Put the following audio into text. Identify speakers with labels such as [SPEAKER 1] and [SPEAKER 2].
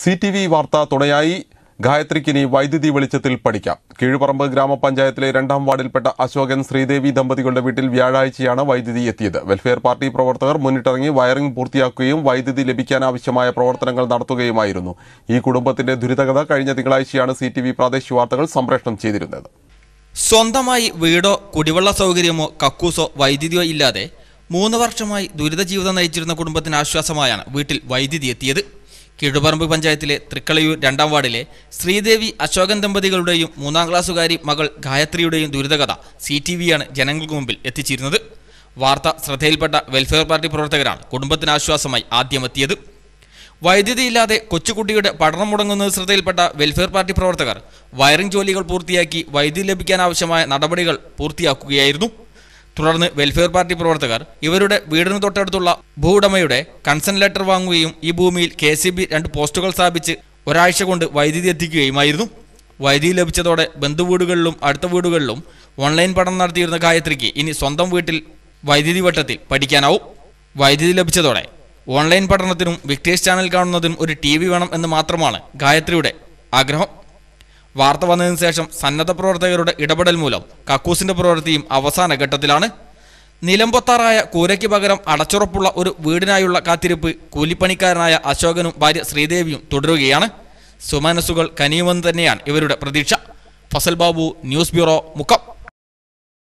[SPEAKER 1] C T V വാർത്ത തുണയായി ഗായത്രിക്കിനി വൈദ്യുതി വെളിച്ചത്തിൽ പഠിക്കാം കീഴുപറമ്പ് ഗ്രാമപഞ്ചായത്തിലെ രണ്ടാം വാർഡിൽപ്പെട്ട അശോകൻ ശ്രീദേവി ദമ്പതികളുടെ വീട്ടിൽ വ്യാഴാഴ്ചയാണ് വൈദ്യുതി എത്തിയത് വെൽഫെയർ പാർട്ടി പ്രവർത്തകർ മുന്നിട്ടിറങ്ങി വയറിംഗ് പൂർത്തിയാക്കുകയും വൈദ്യുതി ലഭിക്കാനാവശ്യമായ പ്രവർത്തനങ്ങൾ നടത്തുകയുമായിരുന്നു ഈ കുടുംബത്തിന്റെ ദുരിതകഥ കഴിഞ്ഞ തിങ്കളാഴ്ചയാണ് സി ടി വി പ്രാദേശിക വാർത്തകൾ സംപ്രേഷണം ചെയ്തിരുന്നത്
[SPEAKER 2] സ്വന്തമായി വീടോ കുടിവെള്ള സൗകര്യമോ കക്കൂസോ വൈദ്യുതിയോ ഇല്ലാതെ മൂന്ന് വർഷമായി ദുരിത ജീവിതം നയിച്ചിരുന്ന കുടുംബത്തിന് ആശ്വാസമായാണ് വീട്ടിൽ വൈദ്യുതി എത്തിയത് കീഴുപറമ്പ് പഞ്ചായത്തിലെ തൃക്കളയൂർ രണ്ടാം വാർഡിലെ ശ്രീദേവി അശോകൻ ദമ്പതികളുടെയും മൂന്നാം ക്ലാസ്സുകാരി മകൾ ഗായത്രിയുടെയും ദുരിതകഥ സി ടി വിയാണ് ജനങ്ങൾക്ക് മുമ്പിൽ എത്തിച്ചിരുന്നത് വാർത്ത ശ്രദ്ധയിൽപ്പെട്ട വെൽഫെയർ പാർട്ടി പ്രവർത്തകരാണ് കുടുംബത്തിന് ആശ്വാസമായി ആദ്യമെത്തിയത് വൈദ്യുതിയില്ലാതെ കൊച്ചുകുട്ടിയുടെ പഠനം മുടങ്ങുന്നത് ശ്രദ്ധയിൽപ്പെട്ട വെൽഫെയർ പാർട്ടി പ്രവർത്തകർ വയറിംഗ് ജോലികൾ പൂർത്തിയാക്കി വൈദ്യുതി ലഭിക്കാനാവശ്യമായ നടപടികൾ പൂർത്തിയാക്കുകയായിരുന്നു തുടർന്ന് വെൽഫെയർ പാർട്ടി പ്രവർത്തകർ ഇവരുടെ വീടിന് തൊട്ടടുത്തുള്ള ഭൂവുടമയുടെ കൺസെന്റ് ലെറ്റർ വാങ്ങുകയും ഈ ഭൂമിയിൽ കെ രണ്ട് പോസ്റ്റുകൾ സ്ഥാപിച്ച് ഒരാഴ്ച കൊണ്ട് വൈദ്യുതി എത്തിക്കുകയുമായിരുന്നു വൈദ്യുതി ലഭിച്ചതോടെ ബന്ധുവീടുകളിലും അടുത്ത വീടുകളിലും ഓൺലൈൻ പഠനം നടത്തിയിരുന്ന ഗായത്രിക്ക് ഇനി സ്വന്തം വീട്ടിൽ വൈദ്യുതി വട്ടത്തിൽ പഠിക്കാനാവും വൈദ്യുതി ലഭിച്ചതോടെ ഓൺലൈൻ പഠനത്തിനും വിക്ടേഴ്സ് ചാനൽ കാണുന്നതിനും ഒരു ടി വേണം എന്ന് മാത്രമാണ് ഗായത്രിയുടെ ആഗ്രഹം വാർത്ത വന്നതിന് ശേഷം സന്നദ്ധ പ്രവർത്തകരുടെ ഇടപെടൽ മൂലം കക്കൂസിന്റെ പ്രവൃത്തിയും അവസാന ഘട്ടത്തിലാണ് നിലമ്പൊത്താറായ കൂരയ്ക്ക് പകരം അടച്ചുറപ്പുള്ള ഒരു വീടിനായുള്ള കാത്തിരിപ്പ് കൂലിപ്പണിക്കാരനായ അശോകനും ഭാര്യ ശ്രീദേവിയും തുടരുകയാണ് സുമനസുകൾ കനിയുമെന്ന് തന്നെയാണ് ഇവരുടെ പ്രതീക്ഷ ഫസൽ ബാബു ന്യൂസ് ബ്യൂറോ മുഖം